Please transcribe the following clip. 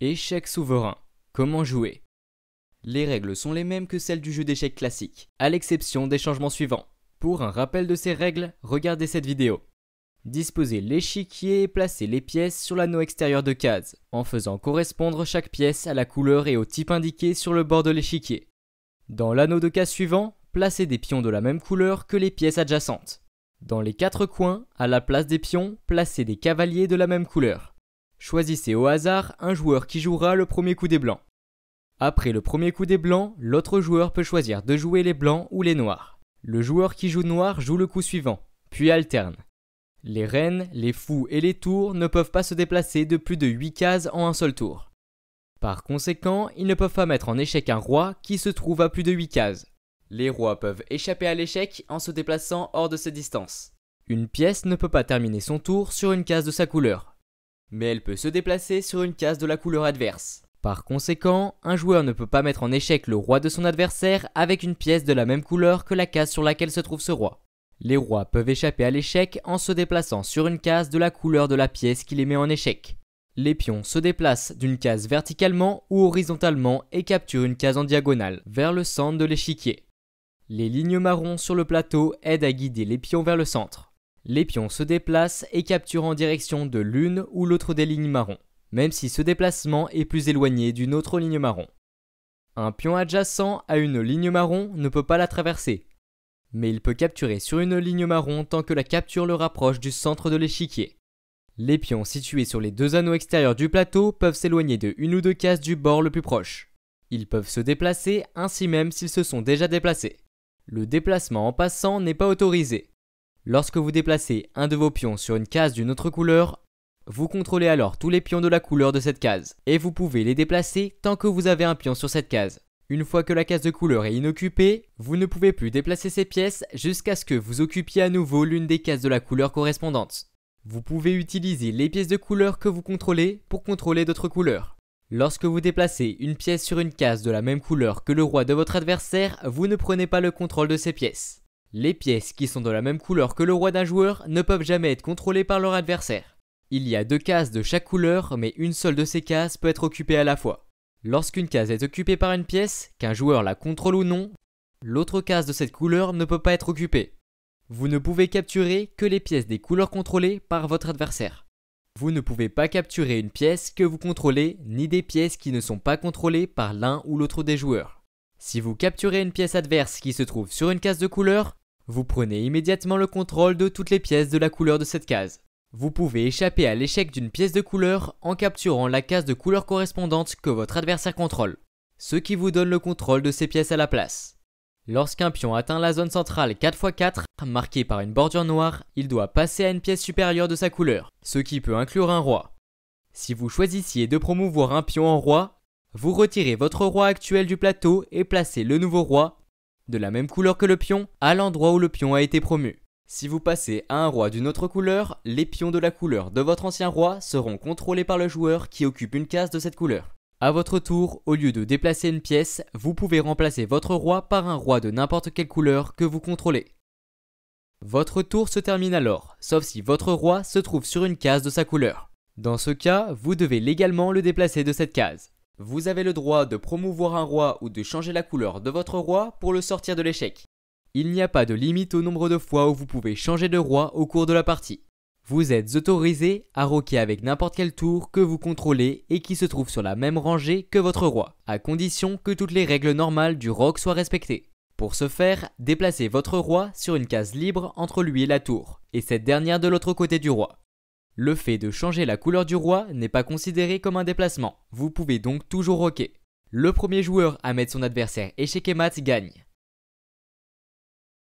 Échec souverain. Comment jouer Les règles sont les mêmes que celles du jeu d'échecs classique, à l'exception des changements suivants. Pour un rappel de ces règles, regardez cette vidéo. Disposez l'échiquier et placez les pièces sur l'anneau extérieur de case, en faisant correspondre chaque pièce à la couleur et au type indiqué sur le bord de l'échiquier. Dans l'anneau de case suivant, placez des pions de la même couleur que les pièces adjacentes. Dans les quatre coins, à la place des pions, placez des cavaliers de la même couleur. Choisissez au hasard un joueur qui jouera le premier coup des blancs. Après le premier coup des blancs, l'autre joueur peut choisir de jouer les blancs ou les noirs. Le joueur qui joue noir joue le coup suivant, puis alterne. Les reines, les fous et les tours ne peuvent pas se déplacer de plus de 8 cases en un seul tour. Par conséquent, ils ne peuvent pas mettre en échec un roi qui se trouve à plus de 8 cases. Les rois peuvent échapper à l'échec en se déplaçant hors de cette distances. Une pièce ne peut pas terminer son tour sur une case de sa couleur, mais elle peut se déplacer sur une case de la couleur adverse. Par conséquent, un joueur ne peut pas mettre en échec le roi de son adversaire avec une pièce de la même couleur que la case sur laquelle se trouve ce roi. Les rois peuvent échapper à l'échec en se déplaçant sur une case de la couleur de la pièce qui les met en échec. Les pions se déplacent d'une case verticalement ou horizontalement et capturent une case en diagonale, vers le centre de l'échiquier. Les lignes marron sur le plateau aident à guider les pions vers le centre. Les pions se déplacent et capturent en direction de l'une ou l'autre des lignes marron, même si ce déplacement est plus éloigné d'une autre ligne marron. Un pion adjacent à une ligne marron ne peut pas la traverser, mais il peut capturer sur une ligne marron tant que la capture le rapproche du centre de l'échiquier. Les pions situés sur les deux anneaux extérieurs du plateau peuvent s'éloigner de une ou deux cases du bord le plus proche. Ils peuvent se déplacer ainsi même s'ils se sont déjà déplacés. Le déplacement en passant n'est pas autorisé, Lorsque vous déplacez un de vos pions sur une case d'une autre couleur, vous contrôlez alors tous les pions de la couleur de cette case, et vous pouvez les déplacer tant que vous avez un pion sur cette case. Une fois que la case de couleur est inoccupée, vous ne pouvez plus déplacer ces pièces jusqu'à ce que vous occupiez à nouveau l'une des cases de la couleur correspondante. Vous pouvez utiliser les pièces de couleur que vous contrôlez pour contrôler d'autres couleurs. Lorsque vous déplacez une pièce sur une case de la même couleur que le roi de votre adversaire, vous ne prenez pas le contrôle de ces pièces. Les pièces qui sont de la même couleur que le roi d'un joueur ne peuvent jamais être contrôlées par leur adversaire. Il y a deux cases de chaque couleur, mais une seule de ces cases peut être occupée à la fois. Lorsqu'une case est occupée par une pièce, qu'un joueur la contrôle ou non, l'autre case de cette couleur ne peut pas être occupée. Vous ne pouvez capturer que les pièces des couleurs contrôlées par votre adversaire. Vous ne pouvez pas capturer une pièce que vous contrôlez, ni des pièces qui ne sont pas contrôlées par l'un ou l'autre des joueurs. Si vous capturez une pièce adverse qui se trouve sur une case de couleur, vous prenez immédiatement le contrôle de toutes les pièces de la couleur de cette case. Vous pouvez échapper à l'échec d'une pièce de couleur en capturant la case de couleur correspondante que votre adversaire contrôle, ce qui vous donne le contrôle de ces pièces à la place. Lorsqu'un pion atteint la zone centrale 4x4, marquée par une bordure noire, il doit passer à une pièce supérieure de sa couleur, ce qui peut inclure un roi. Si vous choisissiez de promouvoir un pion en roi, vous retirez votre roi actuel du plateau et placez le nouveau roi de la même couleur que le pion, à l'endroit où le pion a été promu. Si vous passez à un roi d'une autre couleur, les pions de la couleur de votre ancien roi seront contrôlés par le joueur qui occupe une case de cette couleur. À votre tour, au lieu de déplacer une pièce, vous pouvez remplacer votre roi par un roi de n'importe quelle couleur que vous contrôlez. Votre tour se termine alors, sauf si votre roi se trouve sur une case de sa couleur. Dans ce cas, vous devez légalement le déplacer de cette case. Vous avez le droit de promouvoir un roi ou de changer la couleur de votre roi pour le sortir de l'échec. Il n'y a pas de limite au nombre de fois où vous pouvez changer de roi au cours de la partie. Vous êtes autorisé à roquer avec n'importe quelle tour que vous contrôlez et qui se trouve sur la même rangée que votre roi, à condition que toutes les règles normales du rock soient respectées. Pour ce faire, déplacez votre roi sur une case libre entre lui et la tour, et cette dernière de l'autre côté du roi. Le fait de changer la couleur du roi n'est pas considéré comme un déplacement. Vous pouvez donc toujours roquer. Le premier joueur à mettre son adversaire échec et mat gagne.